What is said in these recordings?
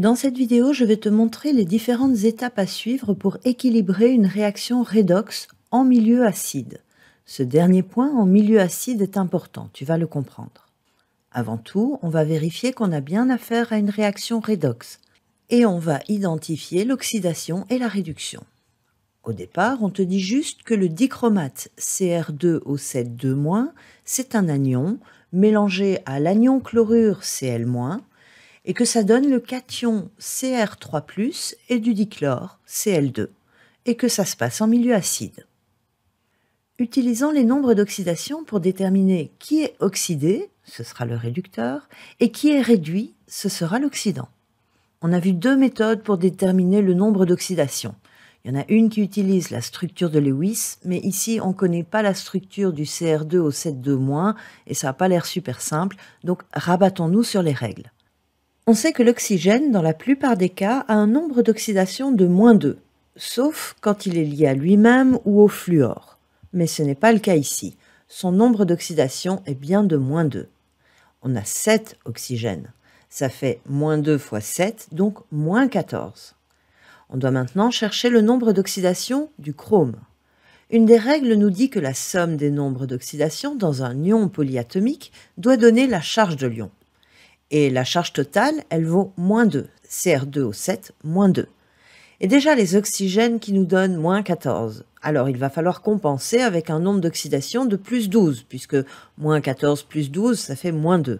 Dans cette vidéo, je vais te montrer les différentes étapes à suivre pour équilibrer une réaction redox en milieu acide. Ce dernier point en milieu acide est important, tu vas le comprendre. Avant tout, on va vérifier qu'on a bien affaire à une réaction redox et on va identifier l'oxydation et la réduction. Au départ, on te dit juste que le dichromate cr 2 o 7 c'est un anion mélangé à l'anion chlorure Cl- et que ça donne le cation CR3+, et du dichlore, Cl2, et que ça se passe en milieu acide. Utilisons les nombres d'oxydation pour déterminer qui est oxydé, ce sera le réducteur, et qui est réduit, ce sera l'oxydant. On a vu deux méthodes pour déterminer le nombre d'oxydation. Il y en a une qui utilise la structure de Lewis, mais ici on ne connaît pas la structure du CR2 au 7,2- et ça n'a pas l'air super simple, donc rabattons-nous sur les règles. On sait que l'oxygène, dans la plupart des cas, a un nombre d'oxydation de moins 2, sauf quand il est lié à lui-même ou au fluor. Mais ce n'est pas le cas ici. Son nombre d'oxydation est bien de moins 2. On a 7 oxygènes. Ça fait moins 2 fois 7, donc moins 14. On doit maintenant chercher le nombre d'oxydation du chrome. Une des règles nous dit que la somme des nombres d'oxydation dans un ion polyatomique doit donner la charge de l'ion. Et la charge totale, elle vaut moins 2. CR2O7, moins 2. Et déjà les oxygènes qui nous donnent moins 14. Alors il va falloir compenser avec un nombre d'oxydation de plus 12, puisque moins 14 plus 12, ça fait moins 2.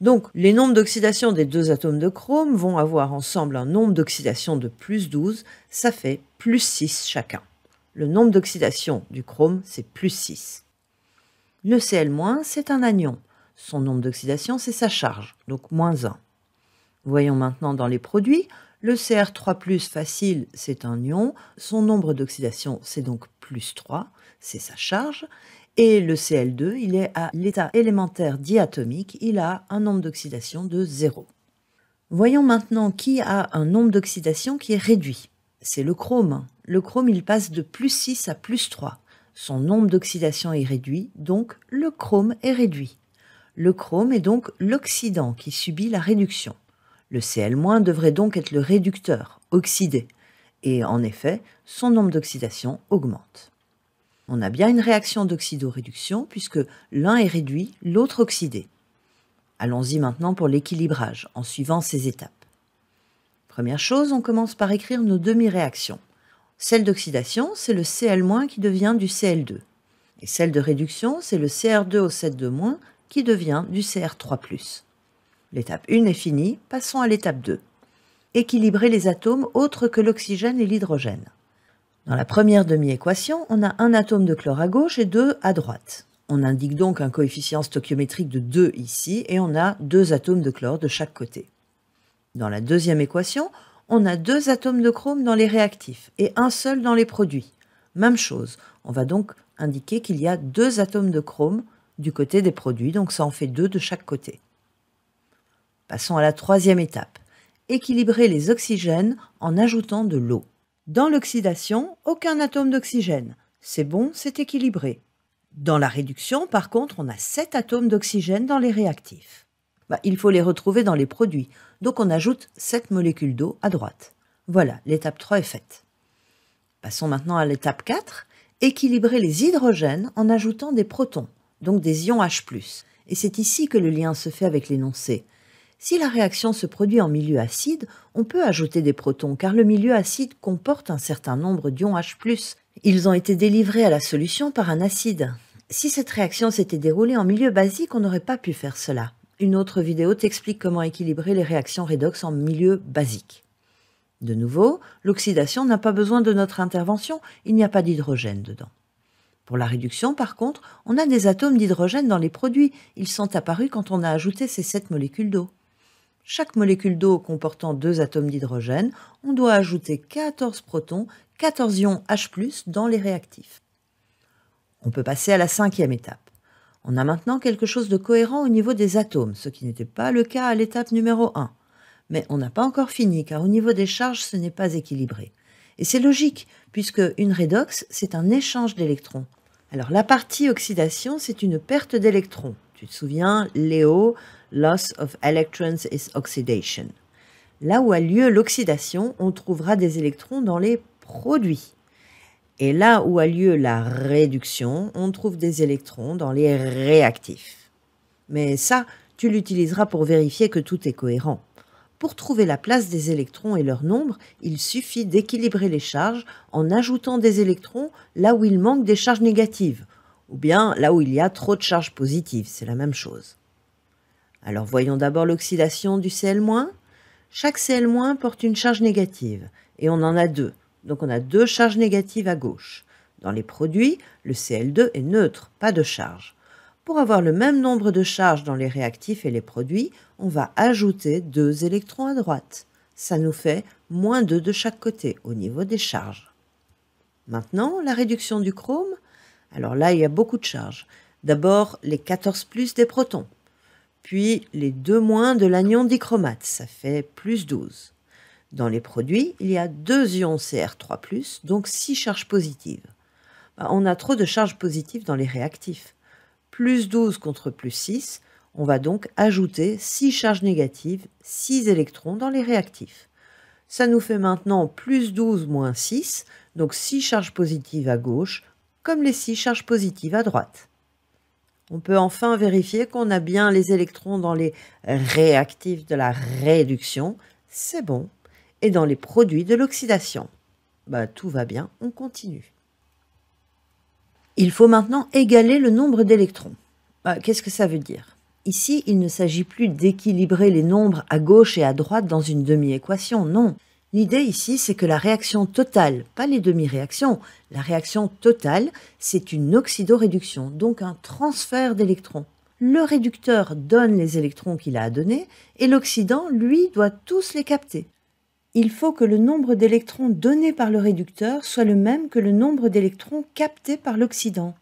Donc les nombres d'oxydation des deux atomes de chrome vont avoir ensemble un nombre d'oxydation de plus 12, ça fait plus 6 chacun. Le nombre d'oxydation du chrome, c'est plus 6. Le Cl-, c'est un anion. Son nombre d'oxydation, c'est sa charge, donc moins 1. Voyons maintenant dans les produits. Le CR3 facile, c'est un ion. Son nombre d'oxydation, c'est donc plus 3, c'est sa charge. Et le Cl2, il est à l'état élémentaire diatomique, il a un nombre d'oxydation de 0. Voyons maintenant qui a un nombre d'oxydation qui est réduit. C'est le chrome. Le chrome, il passe de plus 6 à plus 3. Son nombre d'oxydation est réduit, donc le chrome est réduit. Le chrome est donc l'oxydant qui subit la réduction. Le Cl- devrait donc être le réducteur, oxydé. Et en effet, son nombre d'oxydation augmente. On a bien une réaction d'oxydoréduction puisque l'un est réduit, l'autre oxydé. Allons-y maintenant pour l'équilibrage en suivant ces étapes. Première chose, on commence par écrire nos demi-réactions. Celle d'oxydation, c'est le Cl- qui devient du Cl2. Et celle de réduction, c'est le cr 2 o 72 qui devient du CR3+. L'étape 1 est finie, passons à l'étape 2. Équilibrer les atomes autres que l'oxygène et l'hydrogène. Dans la première demi-équation, on a un atome de chlore à gauche et deux à droite. On indique donc un coefficient stoichiométrique de 2 ici et on a deux atomes de chlore de chaque côté. Dans la deuxième équation, on a deux atomes de chrome dans les réactifs et un seul dans les produits. Même chose, on va donc indiquer qu'il y a deux atomes de chrome du côté des produits, donc ça en fait deux de chaque côté. Passons à la troisième étape, équilibrer les oxygènes en ajoutant de l'eau. Dans l'oxydation, aucun atome d'oxygène. C'est bon, c'est équilibré. Dans la réduction, par contre, on a 7 atomes d'oxygène dans les réactifs. Bah, il faut les retrouver dans les produits, donc on ajoute 7 molécules d'eau à droite. Voilà, l'étape 3 est faite. Passons maintenant à l'étape 4, équilibrer les hydrogènes en ajoutant des protons donc des ions H ⁇ Et c'est ici que le lien se fait avec l'énoncé. Si la réaction se produit en milieu acide, on peut ajouter des protons car le milieu acide comporte un certain nombre d'ions H ⁇ Ils ont été délivrés à la solution par un acide. Si cette réaction s'était déroulée en milieu basique, on n'aurait pas pu faire cela. Une autre vidéo t'explique comment équilibrer les réactions redox en milieu basique. De nouveau, l'oxydation n'a pas besoin de notre intervention, il n'y a pas d'hydrogène dedans. Pour la réduction, par contre, on a des atomes d'hydrogène dans les produits. Ils sont apparus quand on a ajouté ces 7 molécules d'eau. Chaque molécule d'eau comportant deux atomes d'hydrogène, on doit ajouter 14 protons, 14 ions H+, dans les réactifs. On peut passer à la cinquième étape. On a maintenant quelque chose de cohérent au niveau des atomes, ce qui n'était pas le cas à l'étape numéro 1. Mais on n'a pas encore fini, car au niveau des charges, ce n'est pas équilibré. Et c'est logique, puisque une redox, c'est un échange d'électrons. Alors la partie oxydation, c'est une perte d'électrons. Tu te souviens, Léo, e Loss of Electrons is Oxidation. Là où a lieu l'oxydation, on trouvera des électrons dans les produits. Et là où a lieu la réduction, on trouve des électrons dans les réactifs. Mais ça, tu l'utiliseras pour vérifier que tout est cohérent. Pour trouver la place des électrons et leur nombre, il suffit d'équilibrer les charges en ajoutant des électrons là où il manque des charges négatives, ou bien là où il y a trop de charges positives, c'est la même chose. Alors voyons d'abord l'oxydation du Cl-. Chaque Cl- porte une charge négative, et on en a deux, donc on a deux charges négatives à gauche. Dans les produits, le Cl2 est neutre, pas de charge. Pour avoir le même nombre de charges dans les réactifs et les produits, on va ajouter deux électrons à droite. Ça nous fait moins 2 de chaque côté au niveau des charges. Maintenant, la réduction du chrome. Alors là, il y a beaucoup de charges. D'abord, les 14 plus des protons, puis les 2 moins de l'anion dichromate, ça fait plus 12. Dans les produits, il y a deux ions CR3+, donc 6 charges positives. Bah, on a trop de charges positives dans les réactifs plus 12 contre plus 6, on va donc ajouter 6 charges négatives, 6 électrons dans les réactifs. Ça nous fait maintenant plus 12 moins 6, donc 6 charges positives à gauche, comme les 6 charges positives à droite. On peut enfin vérifier qu'on a bien les électrons dans les réactifs de la réduction, c'est bon, et dans les produits de l'oxydation. Bah, tout va bien, on continue. Il faut maintenant égaler le nombre d'électrons. Euh, qu'est-ce que ça veut dire Ici, il ne s'agit plus d'équilibrer les nombres à gauche et à droite dans une demi-équation, non. L'idée ici, c'est que la réaction totale, pas les demi-réactions, la réaction totale, c'est une oxydoréduction, donc un transfert d'électrons. Le réducteur donne les électrons qu'il a à donner et l'oxydant, lui, doit tous les capter il faut que le nombre d'électrons donnés par le réducteur soit le même que le nombre d'électrons captés par l'oxydant,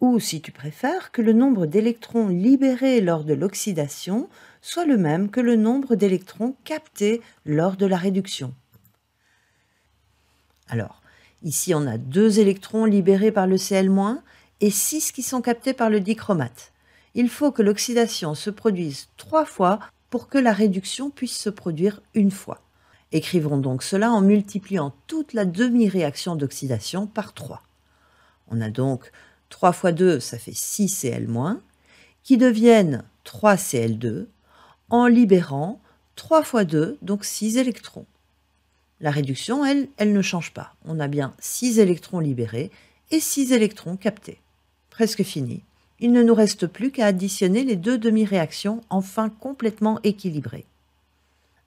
ou si tu préfères, que le nombre d'électrons libérés lors de l'oxydation soit le même que le nombre d'électrons captés lors de la réduction. Alors, ici on a deux électrons libérés par le Cl- et 6 qui sont captés par le dichromate. Il faut que l'oxydation se produise trois fois pour que la réduction puisse se produire une fois. Écrivons donc cela en multipliant toute la demi-réaction d'oxydation par 3. On a donc 3 fois 2, ça fait 6Cl-, qui deviennent 3Cl2 en libérant 3 fois 2, donc 6 électrons. La réduction, elle, elle ne change pas. On a bien 6 électrons libérés et 6 électrons captés. Presque fini. Il ne nous reste plus qu'à additionner les deux demi-réactions enfin complètement équilibrées.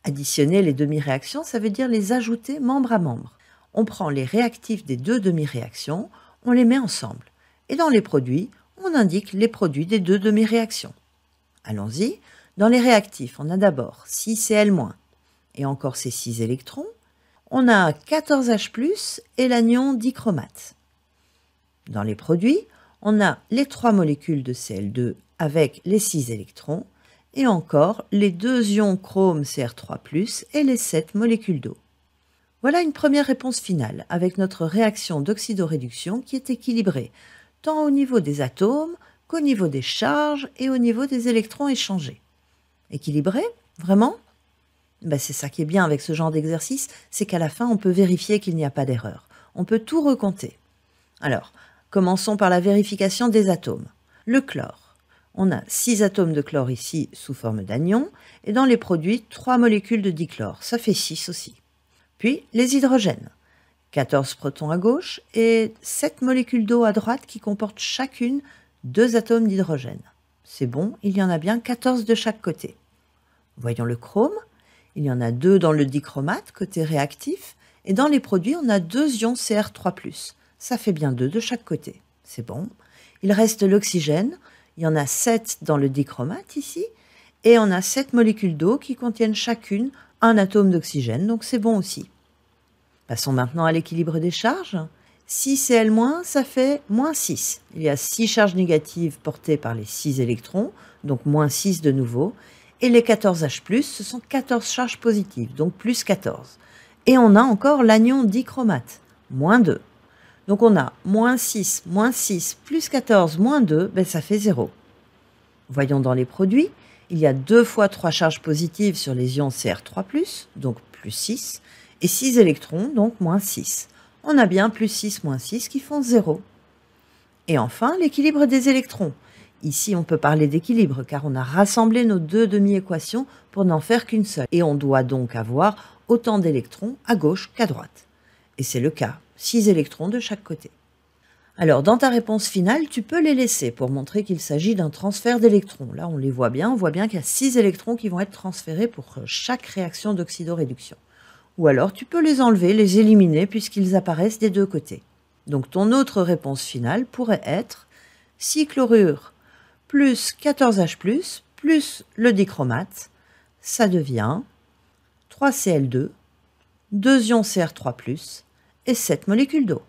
Additionner les demi-réactions, ça veut dire les ajouter membre à membre. On prend les réactifs des deux demi-réactions, on les met ensemble. Et dans les produits, on indique les produits des deux demi-réactions. Allons-y. Dans les réactifs, on a d'abord 6Cl- et encore ces 6 électrons. On a 14H+, et l'anion dichromate. Dans les produits, on a les trois molécules de Cl2 avec les 6 électrons et encore les deux ions chrome CR3+, et les sept molécules d'eau. Voilà une première réponse finale avec notre réaction d'oxydoréduction qui est équilibrée, tant au niveau des atomes qu'au niveau des charges et au niveau des électrons échangés. Équilibrée Vraiment ben, C'est ça qui est bien avec ce genre d'exercice, c'est qu'à la fin on peut vérifier qu'il n'y a pas d'erreur. On peut tout recompter. Alors, commençons par la vérification des atomes. Le chlore on a 6 atomes de chlore ici sous forme d'anion, et dans les produits, 3 molécules de dichlore, ça fait 6 aussi. Puis les hydrogènes, 14 protons à gauche et 7 molécules d'eau à droite qui comportent chacune 2 atomes d'hydrogène. C'est bon, il y en a bien 14 de chaque côté. Voyons le chrome, il y en a 2 dans le dichromate, côté réactif, et dans les produits, on a 2 ions CR3+, ça fait bien 2 de chaque côté. C'est bon. Il reste l'oxygène, il y en a 7 dans le dichromate ici, et on a 7 molécules d'eau qui contiennent chacune un atome d'oxygène, donc c'est bon aussi. Passons maintenant à l'équilibre des charges. 6Cl-, ça fait moins 6. Il y a 6 charges négatives portées par les 6 électrons, donc moins 6 de nouveau. Et les 14H+, ce sont 14 charges positives, donc plus 14. Et on a encore l'anion dichromate, moins 2. Donc on a moins 6, moins 6, plus 14, moins 2, ben, ça fait 0. Voyons dans les produits, il y a 2 fois 3 charges positives sur les ions CR3+, donc plus 6, et 6 électrons, donc moins 6. On a bien plus 6, moins 6 qui font 0. Et enfin, l'équilibre des électrons. Ici, on peut parler d'équilibre car on a rassemblé nos deux demi-équations pour n'en faire qu'une seule. Et on doit donc avoir autant d'électrons à gauche qu'à droite. Et c'est le cas. 6 électrons de chaque côté. Alors, dans ta réponse finale, tu peux les laisser pour montrer qu'il s'agit d'un transfert d'électrons. Là, on les voit bien, on voit bien qu'il y a 6 électrons qui vont être transférés pour euh, chaque réaction d'oxydoréduction. Ou alors, tu peux les enlever, les éliminer, puisqu'ils apparaissent des deux côtés. Donc, ton autre réponse finale pourrait être 6 chlorures plus 14H+, plus le dichromate, ça devient 3Cl2, 2 ions CR3+, et 7 molécules d'eau.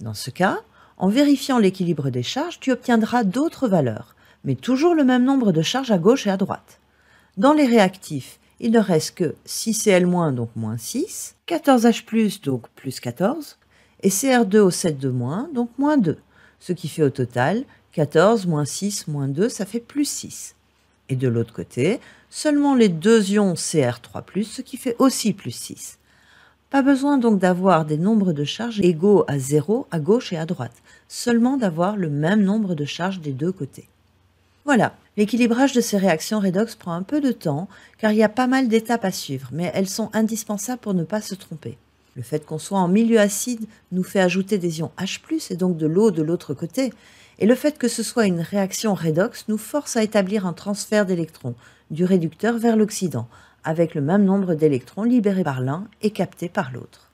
Dans ce cas, en vérifiant l'équilibre des charges, tu obtiendras d'autres valeurs, mais toujours le même nombre de charges à gauche et à droite. Dans les réactifs, il ne reste que 6Cl-, donc moins 6, 14H+, donc plus 14, et CR2O7 de moins, donc moins 2, ce qui fait au total 14 6 2, ça fait plus 6. Et de l'autre côté, seulement les deux ions CR3+, ce qui fait aussi plus 6. Pas besoin donc d'avoir des nombres de charges égaux à 0 à gauche et à droite, seulement d'avoir le même nombre de charges des deux côtés. Voilà, l'équilibrage de ces réactions redox prend un peu de temps car il y a pas mal d'étapes à suivre, mais elles sont indispensables pour ne pas se tromper. Le fait qu'on soit en milieu acide nous fait ajouter des ions H+, et donc de l'eau de l'autre côté, et le fait que ce soit une réaction redox nous force à établir un transfert d'électrons du réducteur vers l'oxydant, avec le même nombre d'électrons libérés par l'un et captés par l'autre.